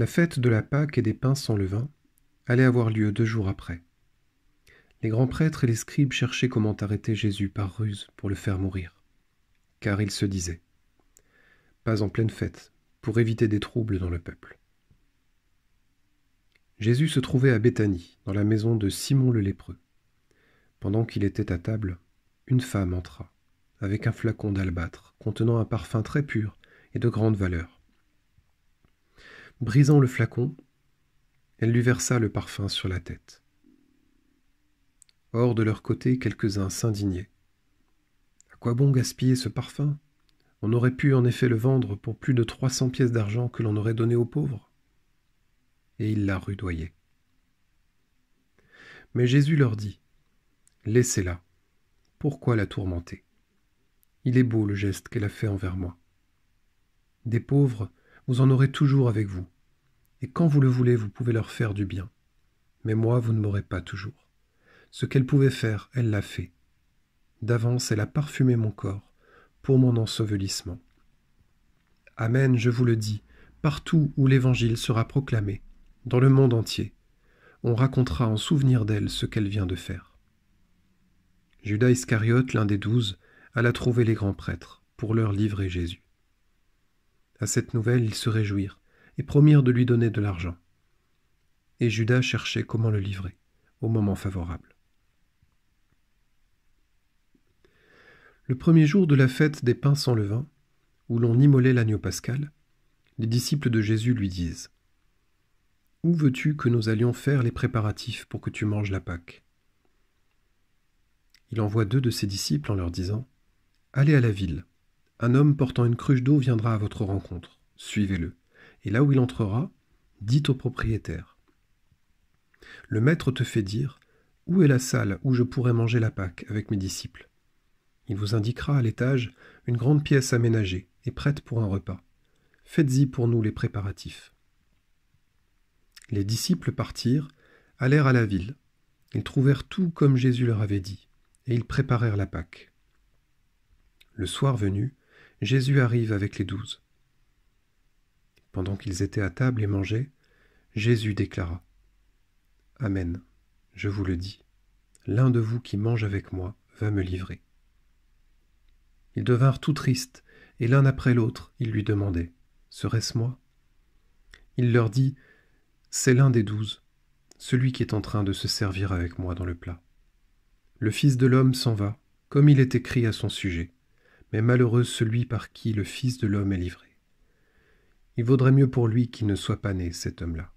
La fête de la Pâque et des pains sans levain allait avoir lieu deux jours après. Les grands prêtres et les scribes cherchaient comment arrêter Jésus par ruse pour le faire mourir, car ils se disaient Pas en pleine fête, pour éviter des troubles dans le peuple. Jésus se trouvait à Béthanie, dans la maison de Simon le lépreux. Pendant qu'il était à table, une femme entra, avec un flacon d'albâtre contenant un parfum très pur et de grande valeur. Brisant le flacon, elle lui versa le parfum sur la tête. Hors de leur côté, quelques-uns s'indignaient. À quoi bon gaspiller ce parfum On aurait pu en effet le vendre pour plus de trois cents pièces d'argent que l'on aurait donné aux pauvres. Et ils la rudoyaient. Mais Jésus leur dit Laissez-la. Pourquoi la tourmenter Il est beau le geste qu'elle a fait envers moi. Des pauvres, vous en aurez toujours avec vous. Et quand vous le voulez, vous pouvez leur faire du bien. Mais moi, vous ne m'aurez pas toujours. Ce qu'elle pouvait faire, elle l'a fait. D'avance, elle a parfumé mon corps pour mon ensevelissement. Amen, je vous le dis, partout où l'Évangile sera proclamé, dans le monde entier, on racontera en souvenir d'elle ce qu'elle vient de faire. Judas Iscariote, l'un des douze, alla trouver les grands prêtres pour leur livrer Jésus. À cette nouvelle, ils se réjouirent et promirent de lui donner de l'argent. Et Judas cherchait comment le livrer au moment favorable. Le premier jour de la fête des pains sans levain, où l'on immolait l'agneau pascal, les disciples de Jésus lui disent Où veux-tu que nous allions faire les préparatifs pour que tu manges la Pâque Il envoie deux de ses disciples en leur disant Allez à la ville un homme portant une cruche d'eau viendra à votre rencontre. Suivez-le. Et là où il entrera, dites au propriétaire. Le maître te fait dire Où est la salle où je pourrai manger la Pâque avec mes disciples Il vous indiquera à l'étage une grande pièce aménagée et prête pour un repas. Faites-y pour nous les préparatifs. Les disciples partirent, allèrent à la ville. Ils trouvèrent tout comme Jésus leur avait dit, et ils préparèrent la Pâque. Le soir venu, Jésus arrive avec les douze. Pendant qu'ils étaient à table et mangeaient, Jésus déclara Amen, je vous le dis, l'un de vous qui mange avec moi va me livrer. Ils devinrent tout tristes, et l'un après l'autre, ils lui demandaient Serait-ce moi Il leur dit C'est l'un des douze, celui qui est en train de se servir avec moi dans le plat. Le Fils de l'homme s'en va, comme il est écrit à son sujet mais malheureux celui par qui le Fils de l'homme est livré. Il vaudrait mieux pour lui qu'il ne soit pas né, cet homme-là.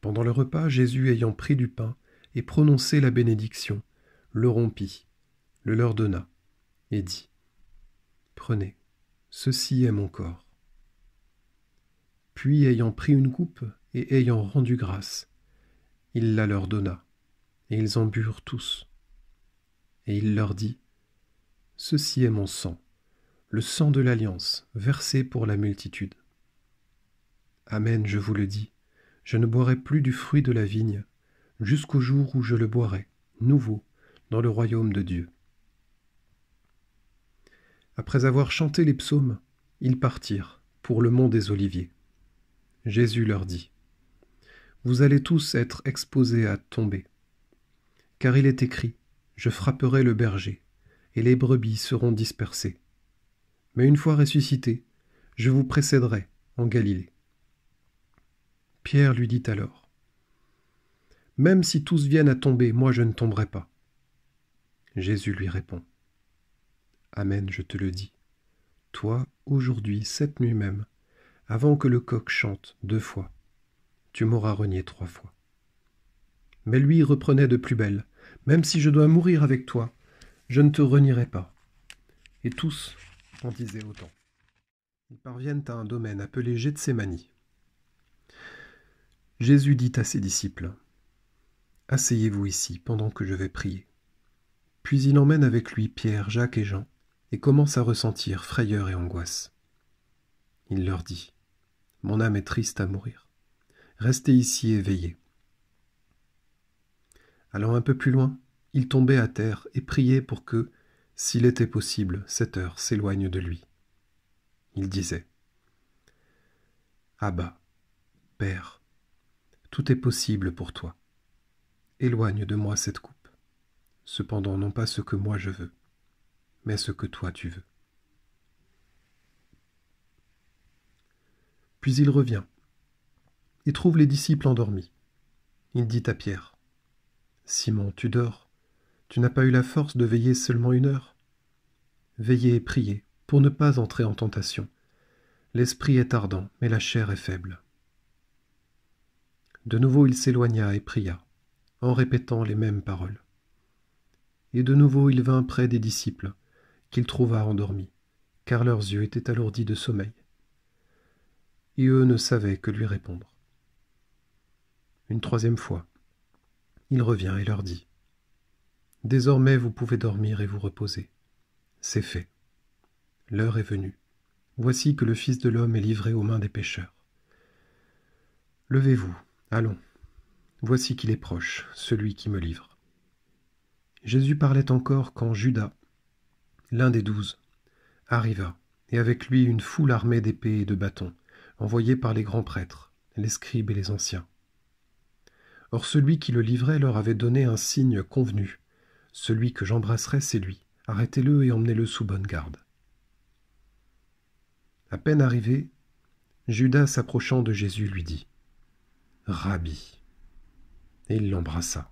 Pendant le repas, Jésus, ayant pris du pain et prononcé la bénédiction, le rompit, le leur donna, et dit Prenez, ceci est mon corps. Puis, ayant pris une coupe et ayant rendu grâce, il la leur donna, et ils en burent tous et il leur dit Ceci est mon sang, le sang de l'alliance, versé pour la multitude. Amen, je vous le dis, je ne boirai plus du fruit de la vigne, jusqu'au jour où je le boirai, nouveau, dans le royaume de Dieu. Après avoir chanté les psaumes, ils partirent pour le mont des Oliviers. Jésus leur dit, Vous allez tous être exposés à tomber, car il est écrit, je frapperai le berger, et les brebis seront dispersées. Mais une fois ressuscité, je vous précéderai en Galilée. Pierre lui dit alors Même si tous viennent à tomber, moi je ne tomberai pas. Jésus lui répond Amen, je te le dis. Toi, aujourd'hui, cette nuit même, avant que le coq chante deux fois, tu m'auras renié trois fois. Mais lui reprenait de plus belle même si je dois mourir avec toi, je ne te renierai pas. Et tous en disaient autant. Ils parviennent à un domaine appelé Gethsemane. Jésus dit à ses disciples Asseyez-vous ici pendant que je vais prier. Puis il emmène avec lui Pierre, Jacques et Jean et commence à ressentir frayeur et angoisse. Il leur dit Mon âme est triste à mourir. Restez ici et veillez. Allant un peu plus loin, il tombait à terre et priait pour que, s'il était possible, cette heure s'éloigne de lui. Il disait Abba, Père, tout est possible pour toi. Éloigne de moi cette coupe. Cependant, non pas ce que moi je veux, mais ce que toi tu veux. Puis il revient et trouve les disciples endormis. Il dit à Pierre Simon, tu dors. Tu n'as pas eu la force de veiller seulement une heure. Veillez et priez, pour ne pas entrer en tentation. L'esprit est ardent, mais la chair est faible. De nouveau il s'éloigna et pria, en répétant les mêmes paroles. Et de nouveau il vint près des disciples, qu'il trouva endormis, car leurs yeux étaient alourdis de sommeil. Et eux ne savaient que lui répondre. Une troisième fois, il revient et leur dit Désormais vous pouvez dormir et vous reposer. C'est fait. L'heure est venue. Voici que le Fils de l'homme est livré aux mains des pécheurs. Levez-vous, allons. Voici qu'il est proche, celui qui me livre. Jésus parlait encore quand Judas, l'un des douze, arriva, et avec lui une foule armée d'épées et de bâtons, envoyée par les grands prêtres, les scribes et les anciens. Or celui qui le livrait leur avait donné un signe convenu. Celui que j'embrasserai, c'est lui. Arrêtez-le et emmenez-le sous bonne garde. À peine arrivé, Judas s'approchant de Jésus lui dit Rabbi. Et il l'embrassa.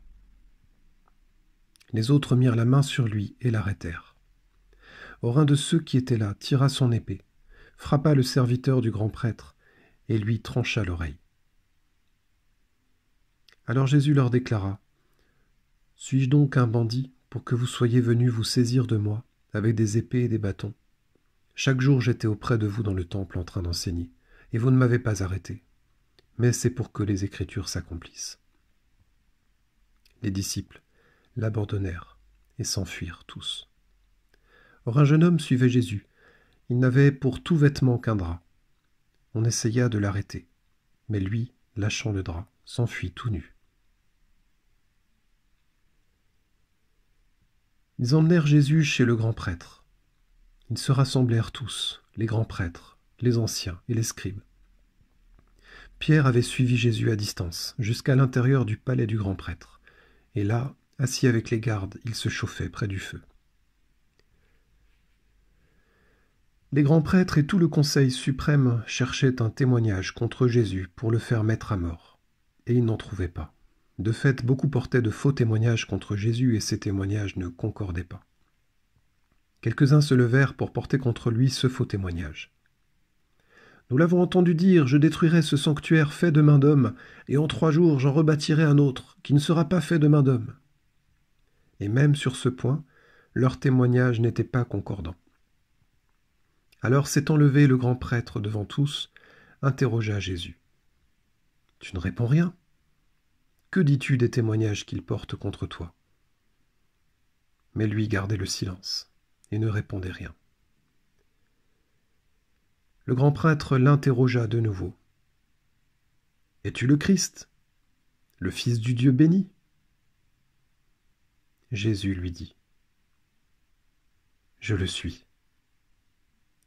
Les autres mirent la main sur lui et l'arrêtèrent. Or un de ceux qui étaient là tira son épée, frappa le serviteur du grand prêtre et lui trancha l'oreille. Alors Jésus leur déclara Suis-je donc un bandit pour que vous soyez venus vous saisir de moi avec des épées et des bâtons Chaque jour j'étais auprès de vous dans le temple en train d'enseigner, et vous ne m'avez pas arrêté. Mais c'est pour que les Écritures s'accomplissent. Les disciples l'abandonnèrent et s'enfuirent tous. Or un jeune homme suivait Jésus. Il n'avait pour tout vêtement qu'un drap. On essaya de l'arrêter, mais lui, lâchant le drap, s'enfuit tout nu. Ils emmenèrent Jésus chez le grand prêtre. Ils se rassemblèrent tous, les grands prêtres, les anciens et les scribes. Pierre avait suivi Jésus à distance, jusqu'à l'intérieur du palais du grand prêtre, et là, assis avec les gardes, il se chauffait près du feu. Les grands prêtres et tout le Conseil suprême cherchaient un témoignage contre Jésus pour le faire mettre à mort, et ils n'en trouvaient pas. De fait, beaucoup portaient de faux témoignages contre Jésus et ces témoignages ne concordaient pas. Quelques-uns se levèrent pour porter contre lui ce faux témoignage. Nous l'avons entendu dire, je détruirai ce sanctuaire fait de main d'homme, et en trois jours j'en rebâtirai un autre, qui ne sera pas fait de main d'homme. Et même sur ce point, leur témoignage n'était pas concordant. Alors s'étant levé le grand prêtre devant tous, interrogea Jésus. Tu ne réponds rien que dis-tu des témoignages qu'il porte contre toi Mais lui gardait le silence et ne répondait rien. Le grand prêtre l'interrogea de nouveau. Es-tu le Christ, le Fils du Dieu béni Jésus lui dit. Je le suis.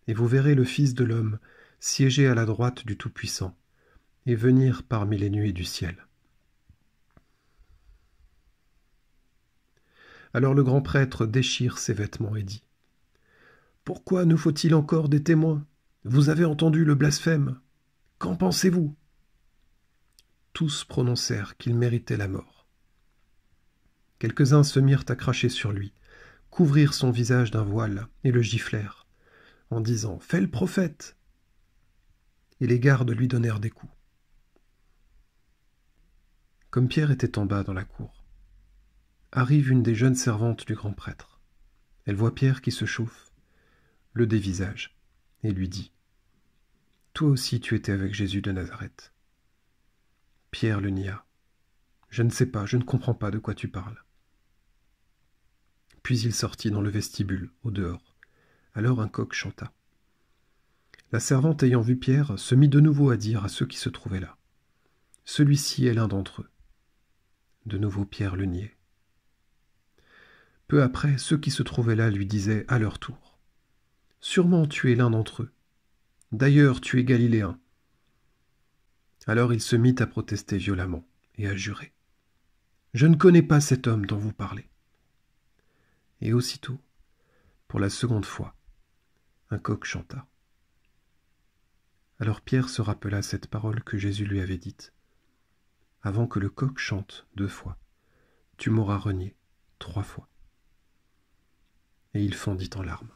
Et vous verrez le Fils de l'homme siéger à la droite du Tout-Puissant et venir parmi les nuées du ciel. Alors le grand prêtre déchire ses vêtements et dit Pourquoi nous faut-il encore des témoins Vous avez entendu le blasphème. Qu'en pensez-vous Tous prononcèrent qu'il méritait la mort. Quelques-uns se mirent à cracher sur lui, couvrirent son visage d'un voile et le giflèrent, en disant Fais le prophète Et les gardes lui donnèrent des coups. Comme Pierre était en bas dans la cour, arrive une des jeunes servantes du grand prêtre. Elle voit Pierre qui se chauffe, le dévisage, et lui dit Toi aussi tu étais avec Jésus de Nazareth. Pierre le nia. Je ne sais pas, je ne comprends pas de quoi tu parles. Puis il sortit dans le vestibule, au dehors. Alors un coq chanta. La servante ayant vu Pierre se mit de nouveau à dire à ceux qui se trouvaient là Celui-ci est l'un d'entre eux. De nouveau Pierre le niait. Peu après, ceux qui se trouvaient là lui disaient à leur tour Sûrement tu es l'un d'entre eux. D'ailleurs, tu es galiléen. Alors il se mit à protester violemment et à jurer. Je ne connais pas cet homme dont vous parlez. Et aussitôt, pour la seconde fois, un coq chanta. Alors Pierre se rappela cette parole que Jésus lui avait dite. Avant que le coq chante deux fois, tu m'auras renié trois fois et il fondit en larmes.